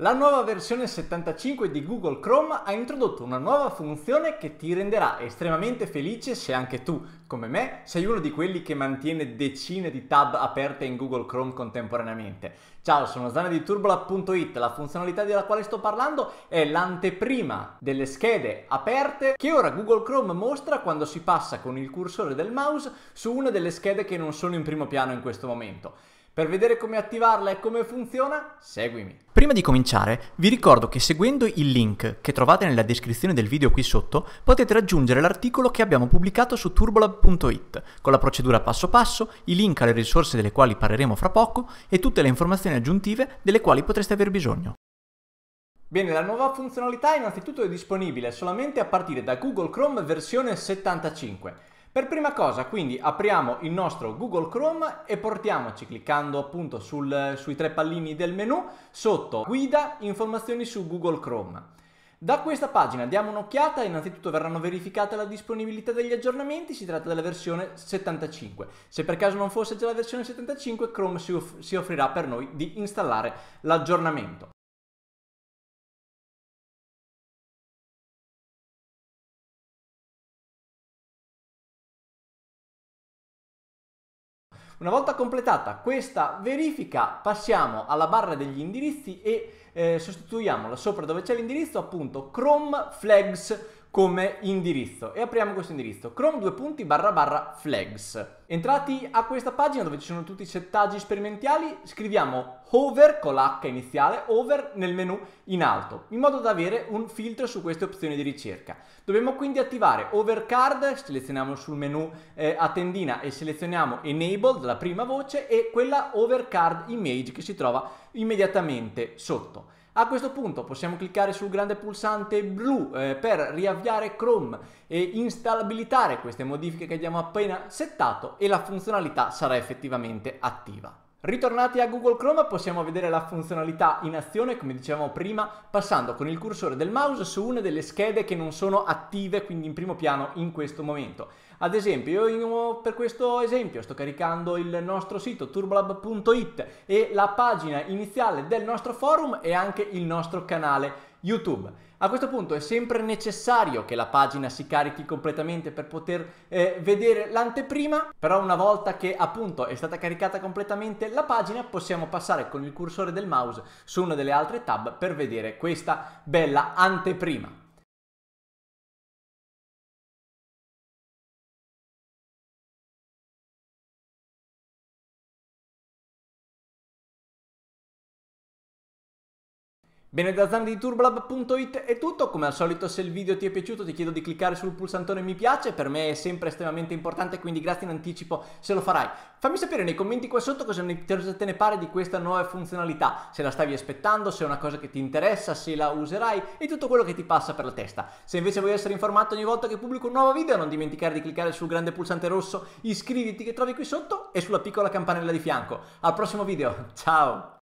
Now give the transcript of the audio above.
La nuova versione 75 di Google Chrome ha introdotto una nuova funzione che ti renderà estremamente felice se anche tu, come me, sei uno di quelli che mantiene decine di tab aperte in Google Chrome contemporaneamente. Ciao, sono Zana di Turbolab.it, la funzionalità della quale sto parlando è l'anteprima delle schede aperte che ora Google Chrome mostra quando si passa con il cursore del mouse su una delle schede che non sono in primo piano in questo momento. Per vedere come attivarla e come funziona, seguimi. Prima di cominciare vi ricordo che seguendo il link che trovate nella descrizione del video qui sotto potete raggiungere l'articolo che abbiamo pubblicato su turbolab.it con la procedura passo passo, i link alle risorse delle quali parleremo fra poco e tutte le informazioni aggiuntive delle quali potreste aver bisogno. Bene, la nuova funzionalità innanzitutto è disponibile solamente a partire da Google Chrome versione 75 per prima cosa quindi apriamo il nostro Google Chrome e portiamoci cliccando appunto sul, sui tre pallini del menu sotto guida informazioni su Google Chrome. Da questa pagina diamo un'occhiata, innanzitutto verranno verificate la disponibilità degli aggiornamenti, si tratta della versione 75. Se per caso non fosse già la versione 75, Chrome si, off si offrirà per noi di installare l'aggiornamento. Una volta completata questa verifica passiamo alla barra degli indirizzi e eh, sostituiamola sopra dove c'è l'indirizzo appunto chrome flags come indirizzo e apriamo questo indirizzo chrome 2 punti barra barra flags entrati a questa pagina dove ci sono tutti i settaggi sperimentali scriviamo hover con l'h iniziale over nel menu in alto in modo da avere un filtro su queste opzioni di ricerca dobbiamo quindi attivare overcard selezioniamo sul menu eh, a tendina e selezioniamo enable la prima voce e quella overcard image che si trova immediatamente sotto a questo punto possiamo cliccare sul grande pulsante blu eh, per riavviare Chrome e instabilitare queste modifiche che abbiamo appena settato e la funzionalità sarà effettivamente attiva. Ritornati a Google Chrome possiamo vedere la funzionalità in azione come dicevamo prima passando con il cursore del mouse su una delle schede che non sono attive quindi in primo piano in questo momento. Ad esempio io oh, per questo esempio sto caricando il nostro sito turbolab.it e la pagina iniziale del nostro forum e anche il nostro canale YouTube. A questo punto è sempre necessario che la pagina si carichi completamente per poter eh, vedere l'anteprima, però una volta che appunto è stata caricata completamente la pagina possiamo passare con il cursore del mouse su una delle altre tab per vedere questa bella anteprima. Bene da Zan di Turblab.it è tutto, come al solito se il video ti è piaciuto ti chiedo di cliccare sul pulsantone mi piace, per me è sempre estremamente importante quindi grazie in anticipo se lo farai. Fammi sapere nei commenti qua sotto cosa te ne pare di questa nuova funzionalità, se la stavi aspettando, se è una cosa che ti interessa, se la userai e tutto quello che ti passa per la testa. Se invece vuoi essere informato ogni volta che pubblico un nuovo video non dimenticare di cliccare sul grande pulsante rosso, iscriviti che trovi qui sotto e sulla piccola campanella di fianco. Al prossimo video, ciao!